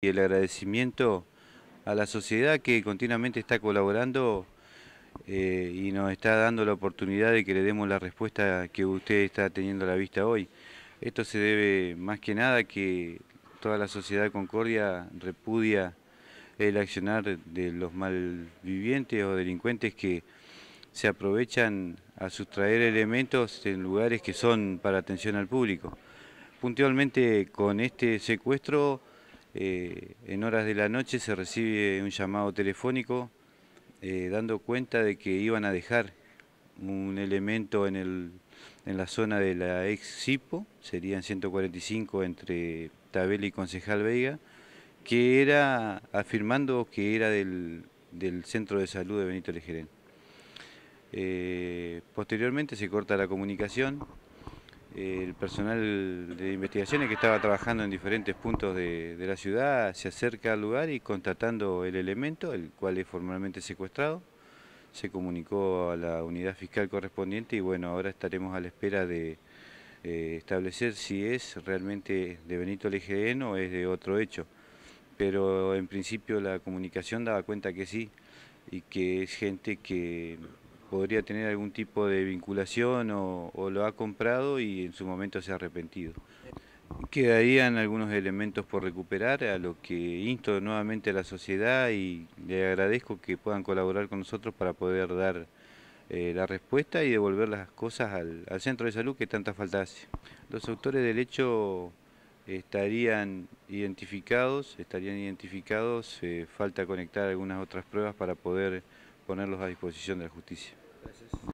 Y el agradecimiento a la sociedad que continuamente está colaborando eh, y nos está dando la oportunidad de que le demos la respuesta que usted está teniendo a la vista hoy. Esto se debe más que nada que toda la sociedad Concordia repudia el accionar de los malvivientes o delincuentes que se aprovechan a sustraer elementos en lugares que son para atención al público. Puntualmente con este secuestro eh, en horas de la noche se recibe un llamado telefónico eh, dando cuenta de que iban a dejar un elemento en, la zona de la ex CIPO, serían 145 entre Tabel y Concejal Veiga, que era afirmando que era del, Centro de Salud de Benito Lejeren. Eh, posteriormente se corta la comunicación, el personal de investigaciones que estaba trabajando en diferentes puntos de, la ciudad se acerca al lugar y constatando el elemento, el cual es formalmente secuestrado, se comunicó a la unidad fiscal correspondiente y bueno, ahora estaremos a la espera de eh, establecer si es realmente de Benito LGN o es de otro hecho. Pero en principio la comunicación daba cuenta que sí y que es gente que podría tener algún tipo de vinculación o, lo ha comprado y en su momento se ha arrepentido. Quedarían algunos elementos por recuperar, a lo que insto nuevamente a la sociedad y le agradezco que puedan colaborar con nosotros para poder dar eh, la respuesta y devolver las cosas al, centro de salud que tanta falta hace. Los autores del hecho estarían identificados, estarían identificados, eh, falta conectar algunas otras pruebas para poder ponerlos a disposición de la justicia.